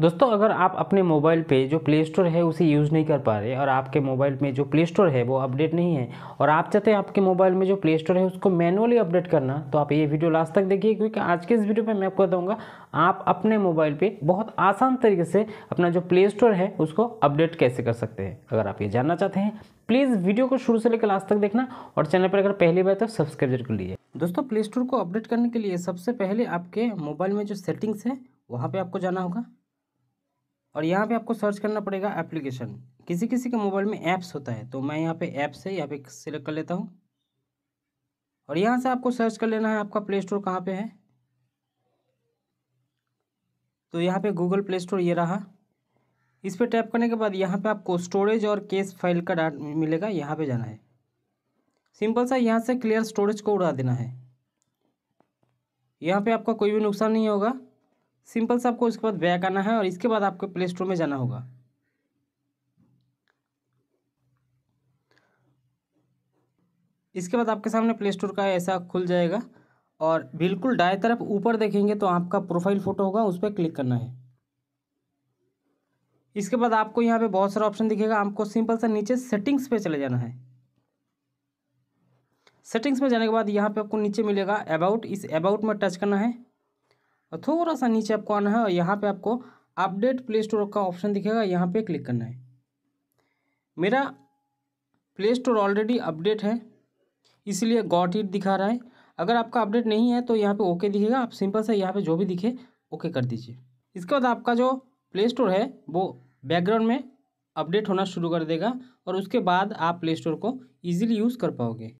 दोस्तों अगर आप अपने मोबाइल पे जो प्ले स्टोर है उसे यूज़ नहीं कर पा रहे और आपके मोबाइल में जो प्ले स्टोर है वो अपडेट नहीं है और आप चाहते हैं आपके मोबाइल में जो प्ले स्टोर है उसको मैनुअली अपडेट करना तो आप ये वीडियो लास्ट तक देखिए क्योंकि आज के इस वीडियो में मैं आपको बताऊँगा आप अपने मोबाइल पर बहुत आसान तरीके से अपना जो प्ले स्टोर है उसको अपडेट कैसे कर सकते हैं अगर आप ये जानना चाहते हैं प्लीज़ वीडियो को शुरू से लेकर लास्ट तक देखना और चैनल पर अगर पहली बार तो सब्सक्राइब जरूर लीजिए दोस्तों प्ले स्टोर को अपडेट करने के लिए सबसे पहले आपके मोबाइल में जो सेटिंग्स है वहाँ पर आपको जाना होगा और यहाँ पे आपको सर्च करना पड़ेगा एप्लीकेशन किसी किसी के मोबाइल में ऐप्स होता है तो मैं यहाँ पे ऐप्स है यहाँ पे सिलेक्ट कर लेता हूँ और यहाँ से आपको सर्च कर लेना है आपका प्ले स्टोर कहाँ पर है तो यहाँ पे गूगल प्ले स्टोर ये रहा इस पर टैप करने के बाद यहाँ पे आपको स्टोरेज और केस फाइल का डाट मिलेगा यहाँ पे जाना है सिंपल सा यहाँ से क्लियर स्टोरेज को उड़ा देना है यहाँ पे आपका कोई भी नुकसान नहीं होगा सिंपल सा आपको उसके बाद बैक आना है और इसके बाद आपको प्ले स्टोर में जाना होगा इसके बाद आपके सामने प्ले स्टोर का ऐसा खुल जाएगा और बिल्कुल डाए तरफ ऊपर देखेंगे तो आपका प्रोफाइल फ़ोटो होगा उस पर क्लिक करना है इसके बाद आपको यहाँ पे बहुत सारा ऑप्शन दिखेगा आपको सिंपल सा नीचे सेटिंग्स पे चले जाना है सेटिंग्स में जाने के बाद यहाँ पे आपको नीचे मिलेगा अबाउट इस अबाउट में टच करना है और थोड़ा सा नीचे आपको आना है और यहाँ पे आपको अपडेट प्ले स्टोर का ऑप्शन दिखेगा यहाँ पे क्लिक करना है मेरा प्ले स्टोर ऑलरेडी अपडेट है इसलिए गॉट इट दिखा रहा है अगर आपका अपडेट नहीं है तो यहाँ पे ओके दिखेगा आप सिंपल से यहाँ पे जो भी दिखे ओके कर दीजिए इसके बाद आपका जो प्ले स्टोर है वो बैकग्राउंड में अपडेट होना शुरू कर देगा और उसके बाद आप प्ले स्टोर को ईजिली यूज़ कर पाओगे